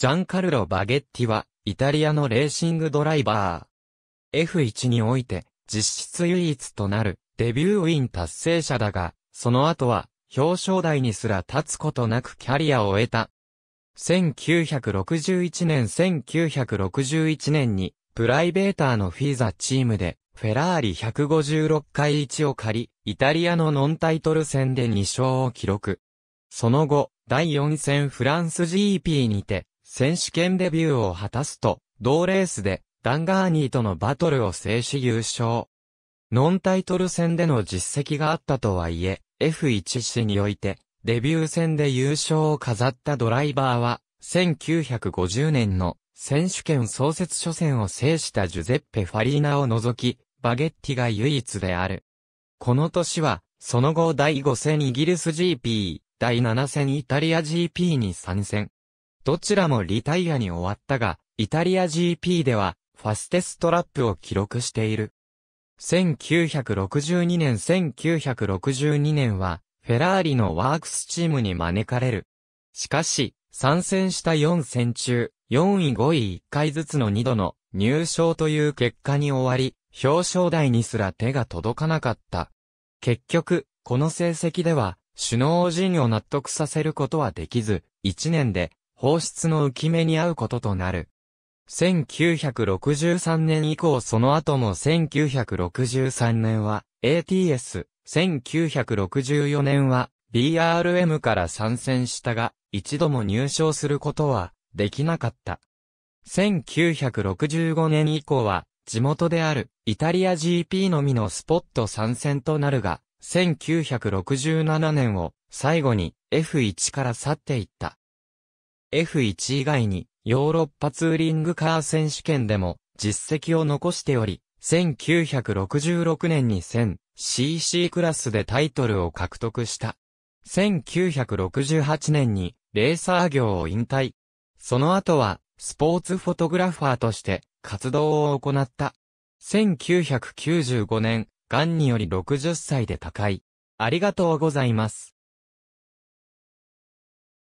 ジャンカルロ・バゲッティは、イタリアのレーシングドライバー。F1 において、実質唯一となる、デビューウィン達成者だが、その後は、表彰台にすら立つことなくキャリアを得た。1961年1961年に、プライベーターのフィーザチームで、フェラーリ156回1を借り、イタリアのノンタイトル戦で2勝を記録。その後、第4戦フランス GP にて、選手権デビューを果たすと、同レースでダンガーニーとのバトルを制し優勝。ノンタイトル戦での実績があったとはいえ、F1C において、デビュー戦で優勝を飾ったドライバーは、1950年の選手権創設初戦を制したジュゼッペ・ファリーナを除き、バゲッティが唯一である。この年は、その後第5戦イギリス GP、第7戦イタリア GP に参戦。どちらもリタイアに終わったが、イタリア GP では、ファステストラップを記録している。1962年1962年は、フェラーリのワークスチームに招かれる。しかし、参戦した4戦中、4位5位1回ずつの2度の入賞という結果に終わり、表彰台にすら手が届かなかった。結局、この成績では、首脳陣を納得させることはできず、1年で放出の浮き目に合うこととなる。1963年以降その後も1963年は ATS、1964年は BRM から参戦したが、一度も入賞することはできなかった。1965年以降は、地元であるイタリア GP のみのスポット参戦となるが、1967年を最後に F1 から去っていった。F1 以外にヨーロッパツーリングカー選手権でも実績を残しており、1966年に 1000cc クラスでタイトルを獲得した。1968年にレーサー業を引退。その後はスポーツフォトグラファーとして活動を行った。1995年、癌により60歳で他界。ありがとうございます。